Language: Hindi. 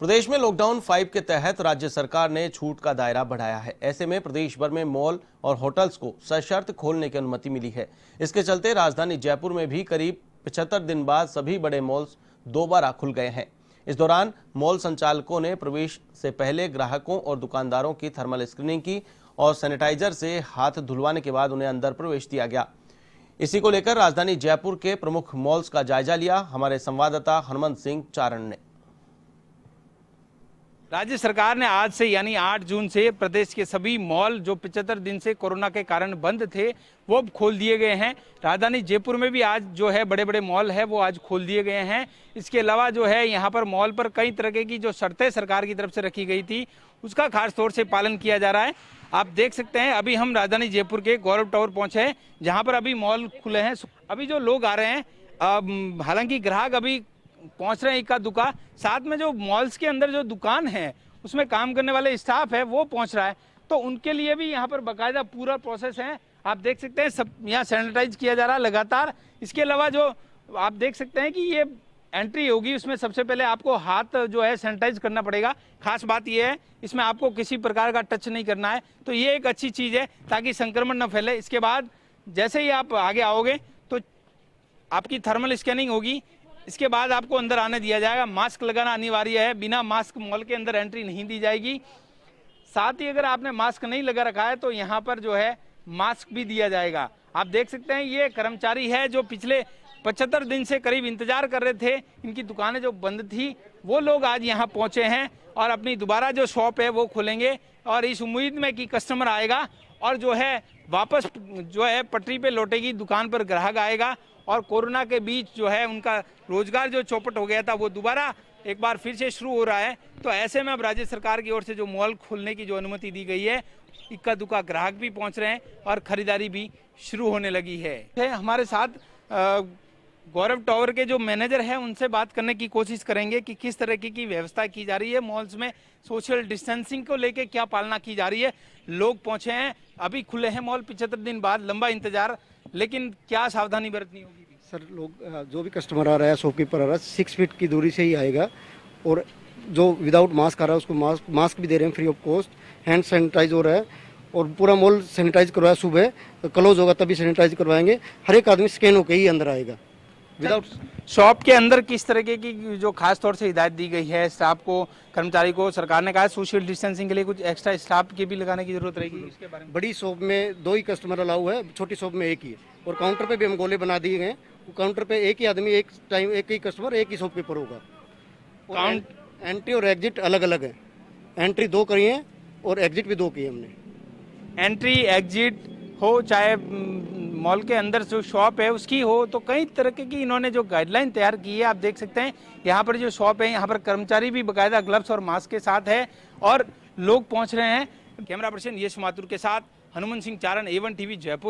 प्रदेश में लॉकडाउन फाइव के तहत राज्य सरकार ने छूट का दायरा बढ़ाया है ऐसे में प्रदेश भर में मॉल और होटल्स को सशर्त खोलने की अनुमति मिली है इसके चलते राजधानी जयपुर में भी करीब पचहत्तर दिन बाद सभी बड़े मॉल्स दोबारा खुल गए हैं इस दौरान मॉल संचालकों ने प्रवेश से पहले ग्राहकों और दुकानदारों की थर्मल स्क्रीनिंग की और सैनिटाइजर से हाथ धुलवाने के बाद उन्हें अंदर प्रवेश दिया गया इसी को लेकर राजधानी जयपुर के प्रमुख मॉल्स का जायजा लिया हमारे संवाददाता हनुमंत सिंह चारण ने राज्य सरकार ने आज से यानी 8 जून से प्रदेश के सभी मॉल जो पिछहत्तर दिन से कोरोना के कारण बंद थे वो अब खोल दिए गए हैं राजधानी जयपुर में भी आज जो है बड़े बड़े मॉल है वो आज खोल दिए गए हैं इसके अलावा जो है यहाँ पर मॉल पर कई तरह की जो शर्तें सरकार की तरफ से रखी गई थी उसका खास तौर से पालन किया जा रहा है आप देख सकते हैं अभी हम राजधानी जयपुर के गौरव टावर पहुँचे हैं जहाँ पर अभी मॉल खुले हैं अभी जो लोग आ रहे हैं हालांकि ग्राहक अभी पहुंच रहे हैं इक्का दुका साथ में जो मॉल्स के अंदर जो दुकान है उसमें काम करने वाले स्टाफ है वो पहुंच रहा है तो उनके लिए भी यहाँ पर बाकायदा पूरा प्रोसेस है आप देख सकते हैं सब यहाँ सैनिटाइज किया जा रहा है लगातार इसके अलावा जो आप देख सकते हैं कि ये एंट्री होगी उसमें सबसे पहले आपको हाथ जो है सैनिटाइज करना पड़ेगा खास बात यह है इसमें आपको किसी प्रकार का टच नहीं करना है तो ये एक अच्छी चीज़ है ताकि संक्रमण न फैले इसके बाद जैसे ही आप आगे आओगे तो आपकी थर्मल स्कैनिंग होगी इसके बाद आपको अंदर आने दिया जाएगा मास्क लगाना अनिवार्य है बिना मास्क मॉल के अंदर एंट्री नहीं दी जाएगी साथ ही अगर आपने मास्क नहीं लगा रखा है तो यहाँ पर जो है मास्क भी दिया जाएगा आप देख सकते हैं ये कर्मचारी है जो पिछले पचहत्तर दिन से करीब इंतजार कर रहे थे इनकी दुकानें जो बंद थी वो लोग आज यहाँ पहुँचे हैं और अपनी दोबारा जो शॉप है वो खोलेंगे और इस उम्मीद में कि कस्टमर आएगा और जो है वापस जो है पटरी पे लौटेगी दुकान पर ग्राहक आएगा और कोरोना के बीच जो है उनका रोजगार जो चौपट हो गया था वो दोबारा एक बार फिर से शुरू हो रहा है तो ऐसे में अब राज्य सरकार की ओर से जो मॉल खोलने की जो अनुमति दी गई है इक्का दुक्का ग्राहक भी पहुंच रहे हैं और खरीदारी भी शुरू होने लगी है हमारे साथ आ, गौरव टॉवर के जो मैनेजर हैं उनसे बात करने की कोशिश करेंगे कि किस तरह की, की व्यवस्था की जा रही है मॉल्स में सोशल डिस्टेंसिंग को लेके क्या पालना की जा रही है लोग पहुंचे हैं अभी खुले हैं मॉल पिछहत्तर दिन बाद लंबा इंतजार लेकिन क्या सावधानी बरतनी होगी सर लोग जो भी कस्टमर आ रहा है शॉपकीपर आ रहा है सिक्स फीट की दूरी से ही आएगा और जो विदाउट मास्क आ रहा है उसको मास्क मास्क भी दे रहे हैं free of cost hand sanitize हो रहा है और पूरा मॉल सैनिटाइज करवाया सुबह क्लोज तो होगा तभी सैनिटाइज करवाएंगे हर एक आदमी स्कैन होकर ही अंदर आएगा विदाउट शॉप के अंदर किस तरीके की जो खास तौर से हिदायत दी गई है स्टाफ को कर्मचारी को सरकार ने कहा सोशल डिस्टेंसिंग के लिए कुछ एक्स्ट्रा स्टाफ के भी लगाने की जरूरत रहेगी इसके बारे में बड़ी शॉप में दो ही कस्टमर अलाउ है छोटी शॉप में एक ही है और काउंटर पे भी हम गोले बना दिए गए काउंटर पे एक ही आदमी एक टाइम एक ही कस्टमर एक ही शॉप पे पर होगा एंट्री और एग्जिट अलग अलग है एंट्री दो करिए और एग्जिट भी दो की है हमने एंट्री एग्जिट हो चाहे मॉल के अंदर जो शॉप है उसकी हो तो कई तरह की इन्होंने जो गाइडलाइन तैयार की है आप देख सकते हैं यहाँ पर जो शॉप है यहाँ पर कर्मचारी भी बाकायदा ग्लव्स और मास्क के साथ है और लोग पहुँच रहे हैं कैमरा पर्सन यश माथुर के साथ हनुमान सिंह चारण एवन टीवी जयपुर